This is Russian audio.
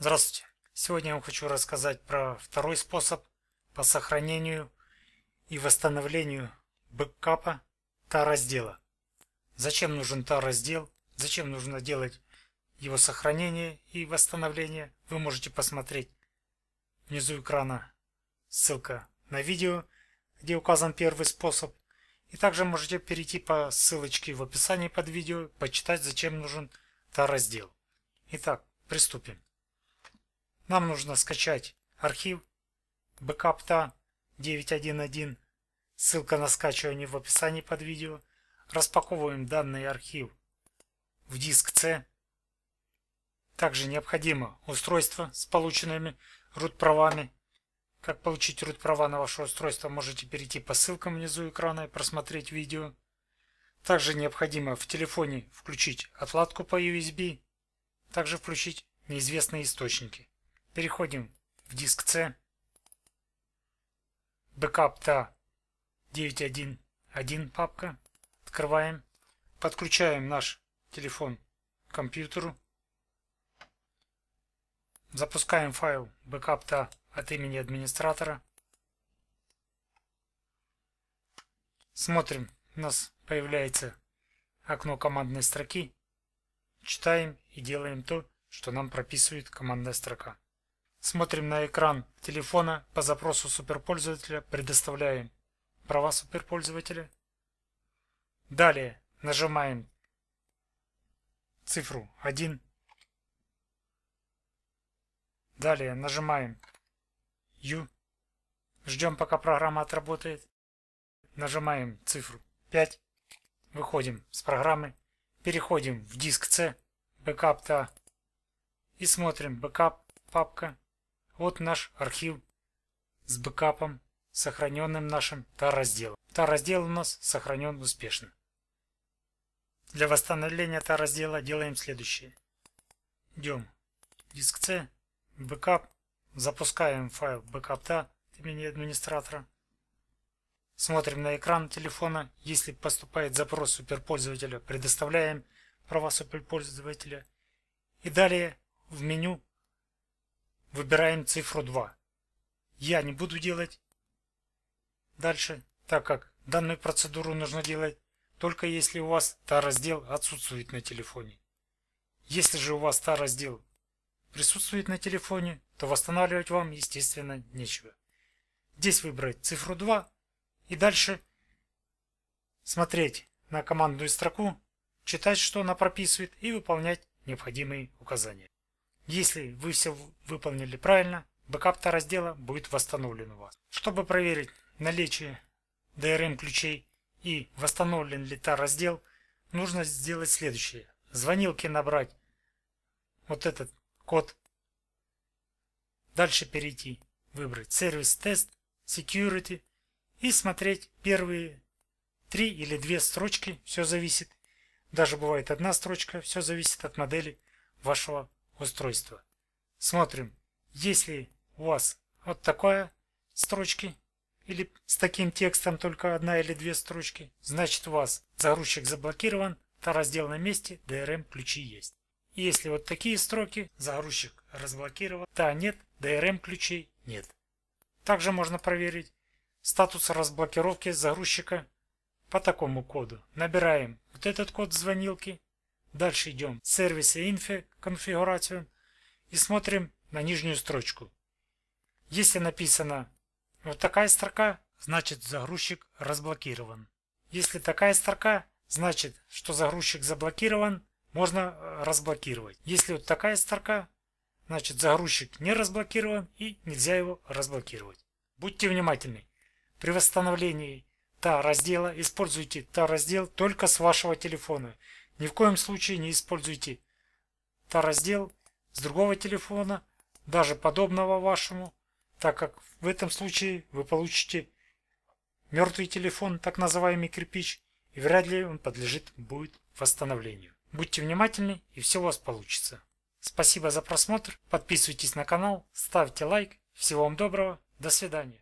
Здравствуйте! Сегодня я вам хочу рассказать про второй способ по сохранению и восстановлению бэкапа TA-раздела. Зачем нужен TA-раздел, зачем нужно делать его сохранение и восстановление, вы можете посмотреть внизу экрана ссылка на видео, где указан первый способ. И также можете перейти по ссылочке в описании под видео, почитать, зачем нужен TA-раздел. Итак, приступим. Нам нужно скачать архив бэкапта 9.1.1. Ссылка на скачивание в описании под видео. Распаковываем данный архив в диск C. Также необходимо устройство с полученными root правами. Как получить root права на ваше устройство, можете перейти по ссылкам внизу экрана и просмотреть видео. Также необходимо в телефоне включить отладку по USB, также включить неизвестные источники. Переходим в диск C. Backup та 9.1.1 папка. Открываем. Подключаем наш телефон к компьютеру. Запускаем файл backup backup.ta от имени администратора. Смотрим, у нас появляется окно командной строки. Читаем и делаем то, что нам прописывает командная строка. Смотрим на экран телефона по запросу суперпользователя, предоставляем права суперпользователя. Далее нажимаем цифру 1. Далее нажимаем U. Ждем, пока программа отработает. Нажимаем цифру 5. Выходим с программы. Переходим в диск C, бэкап-то и смотрим бэкап папка вот наш архив с бэкапом, сохраненным нашим тар разделом тар раздел у нас сохранен успешно. Для восстановления тар раздела делаем следующее. Идем диск C, бэкап, запускаем файл backup.ta от имени администратора. Смотрим на экран телефона. Если поступает запрос суперпользователя, предоставляем права суперпользователя. И далее в меню Выбираем цифру 2. Я не буду делать дальше, так как данную процедуру нужно делать только если у вас та раздел отсутствует на телефоне. Если же у вас та раздел присутствует на телефоне, то восстанавливать вам, естественно, нечего. Здесь выбрать цифру 2 и дальше смотреть на командную строку, читать, что она прописывает и выполнять необходимые указания. Если вы все выполнили правильно, бэкап-то раздела будет восстановлен у вас. Чтобы проверить наличие DRM ключей и восстановлен ли та раздел, нужно сделать следующее. Звонилки набрать вот этот код. Дальше перейти, выбрать сервис тест, security и смотреть первые три или две строчки, все зависит. Даже бывает одна строчка, все зависит от модели вашего устройства. Смотрим, если у вас вот такая строчки или с таким текстом только одна или две строчки, значит у вас загрузчик заблокирован, то раздел на месте, DRM ключи есть. Если вот такие строки, загрузчик разблокирован, то нет, DRM ключей нет. Также можно проверить статус разблокировки загрузчика по такому коду. Набираем вот этот код звонилки Дальше идем в сервисы инфи, конфигурацию и смотрим на нижнюю строчку. Если написано вот такая строка, значит загрузчик разблокирован. Если такая строка, значит, что загрузчик заблокирован, можно э, разблокировать. Если вот такая строка, значит загрузчик не разблокирован и нельзя его разблокировать. Будьте внимательны. При восстановлении та раздела используйте та раздел только с вашего телефона. Ни в коем случае не используйте раздел с другого телефона, даже подобного вашему, так как в этом случае вы получите мертвый телефон, так называемый кирпич, и вряд ли он подлежит будет восстановлению. Будьте внимательны и все у вас получится. Спасибо за просмотр, подписывайтесь на канал, ставьте лайк, всего вам доброго, до свидания.